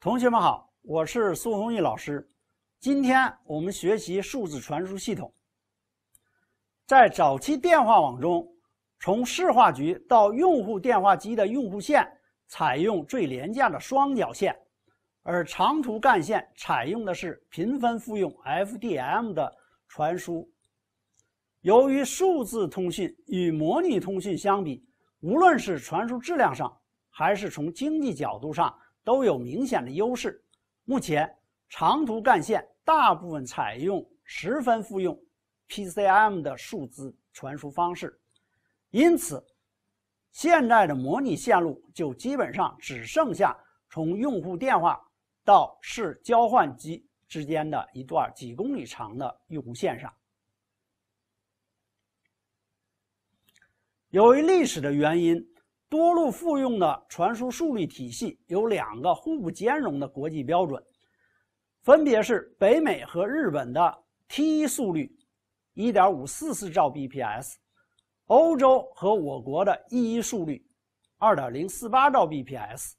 同学们好，我是苏宏毅老师。今天我们学习数字传输系统。在早期电话网中，从市话局到用户电话机的用户线采用最廉价的双绞线，而长途干线采用的是频分复用 （FDM） 的传输。由于数字通信与模拟通信相比，无论是传输质量上，还是从经济角度上，都有明显的优势。目前，长途干线大部分采用十分复用 PCM 的数字传输方式，因此，现在的模拟线路就基本上只剩下从用户电话到市交换机之间的一段几公里长的用户线上。由于历史的原因。多路复用的传输速率体系有两个互不兼容的国际标准，分别是北美和日本的 T1 速率，一点五四四兆 bps；欧洲和我国的 E1 速率，二点零四八兆 bps。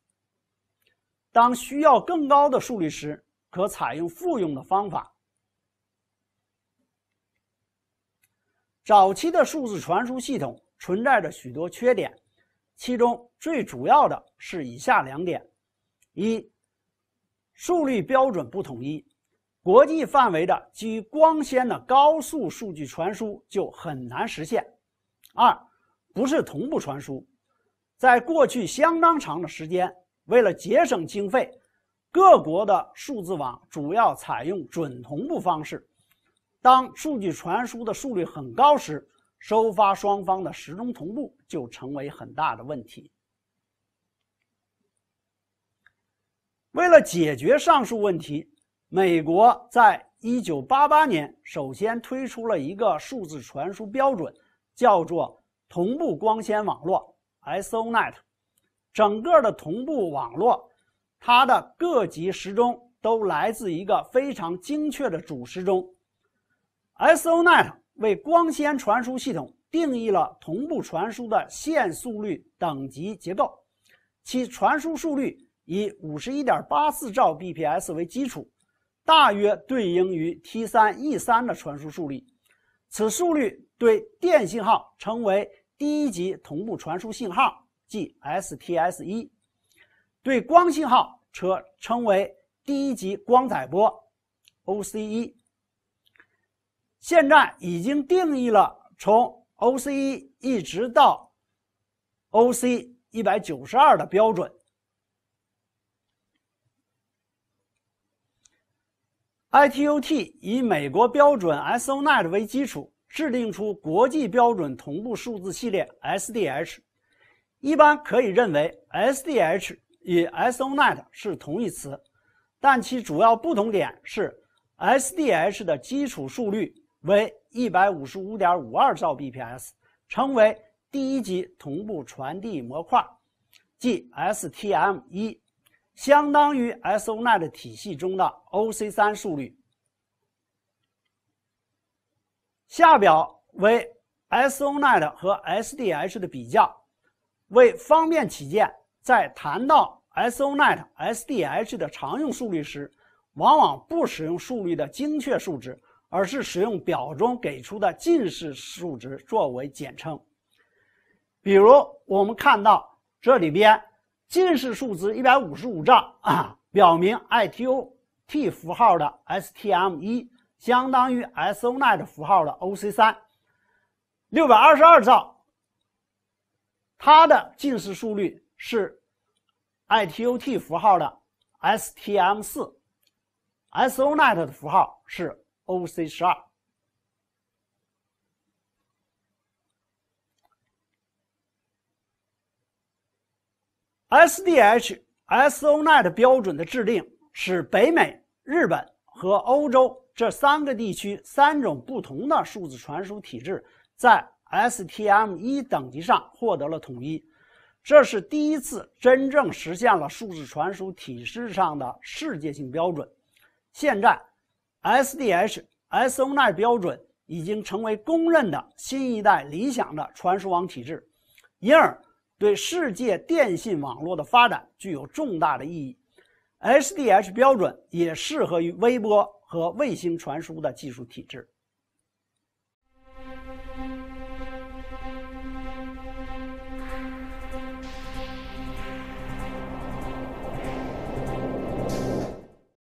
当需要更高的速率时，可采用复用的方法。早期的数字传输系统存在着许多缺点。其中最主要的是以下两点：一、速率标准不统一，国际范围的基于光纤的高速数据传输就很难实现；二、不是同步传输。在过去相当长的时间，为了节省经费，各国的数字网主要采用准同步方式。当数据传输的速率很高时，收发双方的时钟同步就成为很大的问题。为了解决上述问题，美国在1988年首先推出了一个数字传输标准，叫做同步光纤网络 （SONET）。整个的同步网络，它的各级时钟都来自一个非常精确的主时钟 （SONET）。为光纤传输系统定义了同步传输的线速率等级结构，其传输速率以五十一点八四兆 bps 为基础，大约对应于 T 三 E 三的传输速率。此速率对电信号称为第一级同步传输信号，即 STS 一；对光信号则称为第一级光载波，OC 一。现在已经定义了从 OC e 一直到 OC 一百九十二的标准。I T U T 以美国标准 S O N E T 为基础制定出国际标准同步数字系列 S D H，一般可以认为 S D H 与 S O N E T 是同义词，但其主要不同点是 S D H 的基础速率。为一百五十五点五二兆 bps，称为第一级同步传递模块，即 STM-1，相当于 SONET 体系中的 OC-3 速率。下表为 SONET 和 SDH 的比较。为方便起见，在谈到 SONET、SDH 的常用速率时，往往不使用速率的精确数值。而是使用表中给出的近似数值作为简称。比如，我们看到这里边近似数值一百五十五兆啊，表明 i t o t 符号的 STM-1 相当于 SONET 符号的 OC-3。六百二十二兆，它的近似速率是 i t o t 符号的 STM-4，SONET 的符号是。OC 十二、SDH、SONET 标准的制定，使北美、日本和欧洲这三个地区三种不同的数字传输体制在 STM 一等级上获得了统一。这是第一次真正实现了数字传输体制上的世界性标准。现在。SDH s o n e 标准已经成为公认的新一代理想的传输网体制，因而对世界电信网络的发展具有重大的意义。SDH 标准也适合于微波和卫星传输的技术体制。